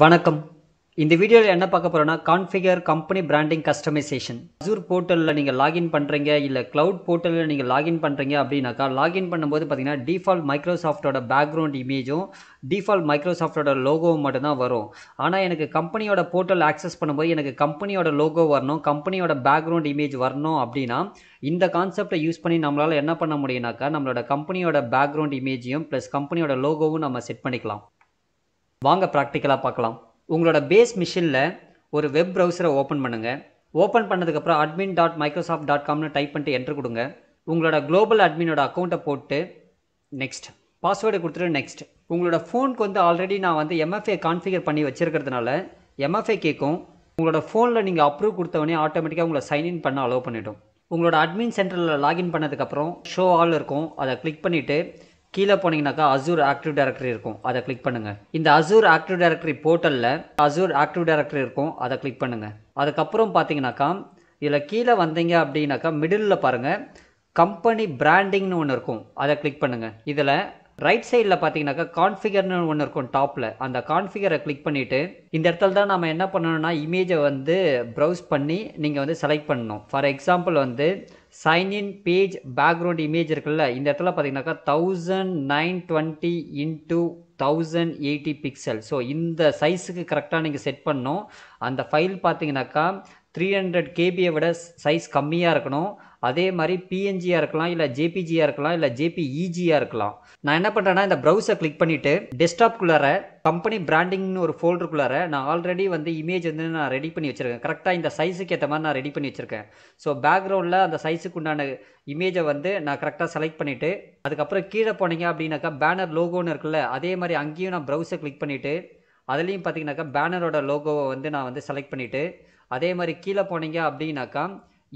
வணக்கம் இந்த வீடியோவில் என்ன பார்க்க போகிறோன்னா configure company branding customization Azure போர்ட்டலில் நீங்கள் லாகின் பண்ணுறீங்க இல்லை க்ளவுட் போர்ட்டலில் நீங்கள் லாகின் பண்ணுறீங்க அப்படின்னாக்கா லாகின் பண்ணும்போது பார்த்தீங்கன்னா டிஃபால்ட் மைக்ரோசாஃப்டோட பேக்ரவுண்ட் இமேஜும் டிஃபால்ட் மைக்ரோசாஃப்டோட லோகோவும் மட்டும்தான் வரும் ஆனால் எனக்கு கம்பெனியோட போர்ட்டல் ஆக்சஸ் பண்ணும்போது எனக்கு கம்பெனியோட லோகோ வரணும் கம்பெனியோட பேக்ரவுண்ட் இமேஜ் வரணும் அப்படின்னா இந்த கான்செப்டை யூஸ் பண்ணி நம்மளால் என்ன பண்ண முடியும்னாக்கா நம்மளோட கம்பெனியோட பேக்ரவுண்ட் இமேஜையும் ப்ளஸ் கம்பெனியோட லோகோவும் நம்ம செட் பண்ணிக்கலாம் வாங்க ப்ராக்டிக்கலாக பார்க்கலாம் உங்களோட பேஸ் மிஷினில் ஒரு வெப் ப்ரௌசரை ஓப்பன் பண்ணுங்கள் ஓப்பன் பண்ணதுக்கப்புறம் அட்மின் டாட் மைக்ரோசாஃப்ட் டாட் காம்னு டைப் பண்ணிட்டு என்ட்ரு கொடுங்க உங்களோட குளோபல் அட்மினோட அக்கௌண்ட்டை போட்டு நெக்ஸ்ட் பாஸ்வேர்டு கொடுத்துட்டு நெக்ஸ்ட் உங்களோட ஃபோனுக்கு வந்து ஆல்ரெடி நான் வந்து எம்எஃப்ஏ கான்ஃபிகர் பண்ணி வச்சுருக்கிறதுனால எம்எஃப்ஏ கேட்கும் உங்களோட ஃபோனில் நீங்கள் அப்ரூவ் கொடுத்தவொடனே ஆட்டோமேட்டிக்காக உங்களை சைன்இன் பண்ண அலோவ் பண்ணிவிடும் உங்களோட அட்மின் சென்டரில் லாகின் பண்ணதுக்கப்புறம் ஷோ ஆல் இருக்கும் அதை கிளிக் பண்ணிவிட்டு கீழே போனீங்கனாக்கா அசூர் ஆக்டிவ் டைரக்டரி இருக்கும் அதை கிளிக் பண்ணுங்கள் இந்த அசூர் ஆக்டிவ் டைரக்டரி போர்ட்டலில் அசூர் ஆக்டிவ் டைரக்டரி இருக்கும் அதை கிளிக் பண்ணுங்கள் அதுக்கப்புறம் பார்த்தீங்கன்னாக்கா இதில் கீழே வந்தீங்க அப்படின்னாக்கா மிடில் பாருங்கள் கம்பெனி பிராண்டிங்னு ஒன்று இருக்கும் அதை கிளிக் பண்ணுங்கள் இதில் ரைட் சைடில் பார்த்தீங்கன்னாக்கா கான்ஃபிகர்னு ஒன்று இருக்கும் டாப்பில் அந்த கான்ஃபிகரை கிளிக் பண்ணிவிட்டு இந்த இடத்துல தான் நம்ம என்ன பண்ணணும்னா இமேஜை வந்து ப்ரௌஸ் பண்ணி நீங்கள் வந்து செலக்ட் பண்ணணும் ஃபார் எக்ஸாம்பிள் வந்து சைன்இன் பேஜ் பேக்ரவுண்ட் இமேஜ் இருக்குல்ல இந்த இடத்துல பார்த்தீங்கன்னாக்கா thousand nine twenty into thousand eighty pixel so இந்த சைஸுக்கு கரெக்டாக நீங்கள் செட் பண்ணணும் அந்த ஃபைல் பார்த்தீங்கன்னாக்கா த்ரீ ஹண்ட்ரட் கேபியை விட சைஸ் கம்மியாக இருக்கணும் அதே மாதிரி பிஎன்ஜியாக இருக்கலாம் இல்லை ஜேபிஜியாக இருக்கலாம் இல்லை ஜேபிஇஜியாக e இருக்கலாம் நான் என்ன பண்ணுறேன்னா இந்த ப்ரௌசரை கிளிக் பண்ணிவிட்டு டெஸ்க்டாப்குள்ளார கம்பெனி பிராண்டிங்னு ஒரு ஃபோல்டருக்குள்ளார நான் ஆல்ரெடி வந்து இமேஜ் வந்து நான் ரெடி பண்ணி வச்சுருக்கேன் கரெக்டாக இந்த சைஸுக்கு ஏற்ற மாதிரி நான் ரெடி பண்ணி வச்சுருக்கேன் ஸோ பேக்ரவுண்டில் அந்த சைஸுக்கு உண்டான இமேஜை வந்து நான் கரெக்டாக செலக்ட் பண்ணிவிட்டு அதுக்கப்புறம் கீழே போனீங்க அப்படின்னாக்கா பேனர் லோகோன்னு இருக்குல்ல அதே மாதிரி அங்கேயும் நான் ப்ரௌசர் கிளிக் பண்ணிவிட்டு அதுலேயும் பார்த்தீங்கன்னாக்கா பேனரோட லோகோவை வந்து நான் வந்து செலக்ட் பண்ணிவிட்டு அதே மாதிரி கீழே போனீங்க அப்படின்னாக்கா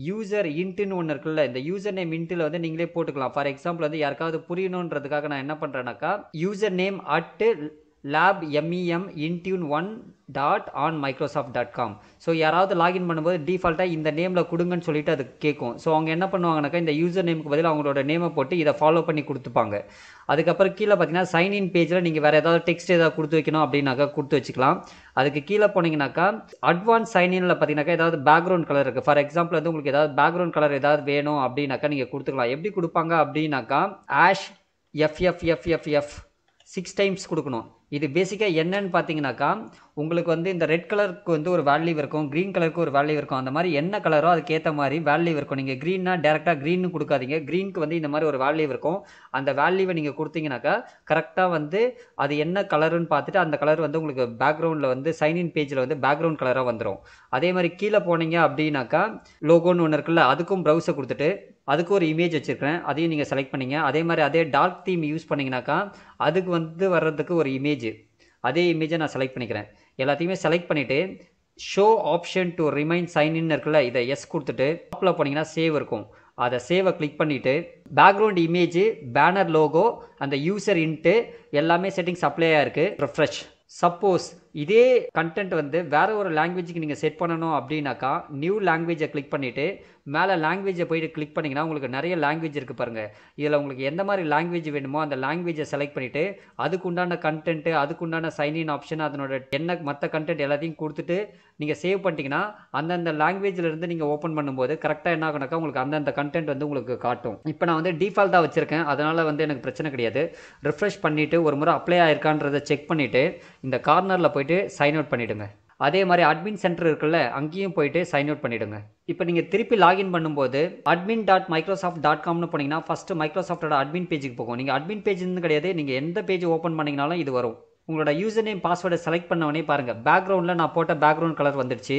யூசர் இன்ட்டுன்னு ஒன்று இருக்குல்ல இந்த யூசர் நேம் இன்ட்டில் வந்து நீங்களே போட்டுக்கலாம் ஃபார் எக்ஸாம்பிள் வந்து யாருக்காவது புரியணுன்றதுக்காக நான் என்ன பண்ணுறேன்னாக்கா user name at lab MEM Intune one dot on Microsoft dot com so யாராவது லாகின் பண்ணும்போது டிஃபால்ட்டாக இந்த நேமில் கொடுங்கன்னு சொல்லிட்டு அது கேட்கும் ஸோ அவங்க என்ன பண்ணுவாங்கனாக்கா இந்த யூசர் நேமுக்கு பதில் அவங்களோட நேமை போட்டு இதை ஃபாலோ பண்ணி கொடுத்துப்பாங்க அதுக்கப்புறம் கீழே பார்த்தீங்கன்னா சைன்இன் பேஜில் நீங்கள் வேறு ஏதாவது டெக்ஸ்ட் ஏதாவது கொடுத்து வைக்கணும் அப்படின்னாக்கா கொடுத்து வச்சுக்கலாம் அதுக்கு கீழே போனீங்கன்னாக்கா அட்வான்ஸ் சைன்இனில் பார்த்தீங்கன்னாக்கா ஏதாவது பேக்ரவுண்ட் கலர் இருக்குது ஃபார் எக்ஸாம்பிள் வந்து உங்களுக்கு ஏதாவது பேக்ரவுண்ட் கலர் ஏதாவது வேணும் அப்படின்னாக்கா நீங்கள் கொடுத்துக்கலாம் எப்படி கொடுப்பாங்க அப்படின்னாக்கா ஆஷ் எஃப்எஃப்எஃப்எஃப்எஃப் சிக்ஸ் டைம்ஸ் கொடுக்கணும் இது பேசிக்காக என்னன்னு பார்த்தீங்கன்னாக்கா உங்களுக்கு வந்து இந்த ரெட் கலருக்கு வந்து ஒரு வேல்யூ இருக்கும் க்ரீன் கலருக்கு ஒரு வேல்யூ இருக்கும் அந்த மாதிரி என்ன கலரோ அதுக்கேற்ற மாதிரி வேல்யூ இருக்கும் நீங்கள் க்ரீன்னா டேரெக்டாக க்ரீன் கொடுக்காதீங்க க்ரீனுக்கு வந்து இந்த மாதிரி ஒரு வேல்யூ இருக்கும் அந்த வேல்யூவை நீங்கள் கொடுத்தீங்கனாக்கா கரெக்டாக வந்து அது என்ன கலருன்னு பார்த்துட்டு அந்த கலர் வந்து உங்களுக்கு பேக்ரவுண்டில் வந்து சைனின் பேஜில் வந்து பேக்ரவுண்ட் கலராக வந்துடும் அதே மாதிரி கீழே போனீங்க அப்படின்னாக்கா லோகோன்னு ஒன்று இருக்குல்ல அதுக்கும் ப்ரௌசர் கொடுத்துட்டு அதுக்கு ஒரு இமேஜ் வச்சுருக்கிறேன் அதையும் நீங்கள் செலக்ட் பண்ணிங்க அதே மாதிரி அதே டார்க் தீம் யூஸ் பண்ணிங்கனாக்கா அதுக்கு வந்து வர்றதுக்கு ஒரு இமேஜ் அதே இமேஜை நான் செலக்ட் பண்ணிக்கிறேன் எல்லாத்தையுமே செலக்ட் பண்ணிவிட்டு show option to remain sign in இருக்குல்ல இதை எஸ் கொடுத்துட்டு அப்ளை பண்ணிங்கன்னா சேவ் இருக்கும் அதை சேவை கிளிக் பண்ணிவிட்டு பேக்ரவுண்ட் இமேஜ் பேனர் லோகோ அந்த யூசர் இன்ட்டு எல்லாமே செட்டிங்ஸ் அப்ளையாக இருக்குது ரெஃப்ரெஷ் சப்போஸ் இதே கண்டென்ட் வந்து வேறு ஒரு லாங்குவேஜுக்கு நீங்கள் செட் பண்ணணும் அப்படின்னாக்கா நியூ லாங்குவேஜை கிளிக் பண்ணிவிட்டு மேலே லாங்குவேஜை போயிட்டு கிளிக் பண்ணிங்கன்னா உங்களுக்கு நிறைய லாங்குவேஜ் இருக்குது பாருங்கள் இதில் உங்களுக்கு எந்த மாதிரி லாங்குவேஜ் வேணுமோ அந்த லாங்குவேஜை செலக்ட் பண்ணிவிட்டு அதுக்குண்டான கண்டென்ட்டு அதுக்குண்டான சைன்இன் ஆப்ஷன் அதனோட என்ன மற்ற கண்டென்ட் எல்லாத்தையும் கொடுத்துட்டு நீங்கள் சேவ் பண்ணிட்டீங்கன்னா அந்தந்த லாங்குவேஜிலேருந்து நீங்கள் ஓப்பன் பண்ணும்போது கரெக்டாக என்ன ஆகுனாக்கா உங்களுக்கு அந்தந்த கண்டென்ட் வந்து உங்களுக்கு காட்டும் இப்போ நான் வந்து டிஃபால்ட்டாக வச்சுருக்கேன் அதனால் வந்து எனக்கு பிரச்சனை கிடையாது ரிஃப்ரெஷ் பண்ணிவிட்டு ஒரு முறை அப்ளை ஆயிருக்கான்றதை செக் பண்ணிவிட்டு இந்த கார்னரில் போய் போயிட்டு சைன் அவுட் பண்ணிவிடுங்க அதே மாதிரி அட்மின் சென்டர் இருக்குல்ல அங்கேயும் போயிட்டு சைன் அவுட் பண்ணிவிடுங்க இப்போ நீங்கள் திருப்பி லாகின் பண்ணும்போது அட்மின் டாட் மைக்ரோசாஃப்ட் டாட் காம்னு போனீங்கன்னா ஃபஸ்ட்டு மைக்ரோசாஃப்டோட அட்மின் பேஜுக்கு போகும் நீங்கள் அட்மின் பேஜ்னு கிடையாது நீங்கள் எந்த பேஜ் ஓப்பன் பண்ணிங்கனாலும் இது வரும் உங்களோட யூசர் நேம் பாஸ்வேர்டை செலக்ட் பண்ணவனே பாருங்கள் பேக்ரவுண்டில் நான் போட்ட பேக்ரவுண்ட் கலர் வந்துடுச்சு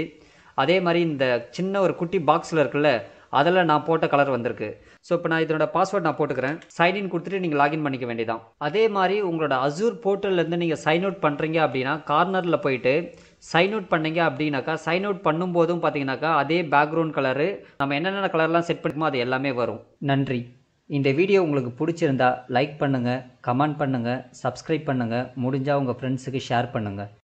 அதே மாதிரி இந்த சின்ன ஒரு குட்டி பாக்ஸில் இருக்குல்ல அதில் நான் போட்ட கலர் வந்திருக்கு ஸோ இப்போ நான் இதனோட பாஸ்வேர்ட் நான் போட்டுக்கிறேன் சைன்இன் கொடுத்துட்டு நீங்கள் லாகின் பண்ணிக்க வேண்டியதான் அதே மாதிரி உங்களோட அசூர் போர்ட்டல்லேருந்து நீங்கள் சைன் அவுட் பண்ணுறீங்க அப்படின்னா கார்னரில் போயிட்டு சைன் அவுட் பண்ணீங்க அப்படின்னாக்கா சைன் அவுட் பண்ணும்போதும் பார்த்தீங்கன்னாக்கா அதே பேக்ரவுண்ட் கலரு நம்ம என்னென்ன கலர்லாம் செட் பண்ணுமோ அது எல்லாமே வரும் நன்றி இந்த வீடியோ உங்களுக்கு பிடிச்சிருந்தா லைக் பண்ணுங்கள் கமெண்ட் பண்ணுங்கள் சப்ஸ்கிரைப் பண்ணுங்கள் முடிஞ்சால் உங்கள் ஃப்ரெண்ட்ஸுக்கு ஷேர் பண்ணுங்கள்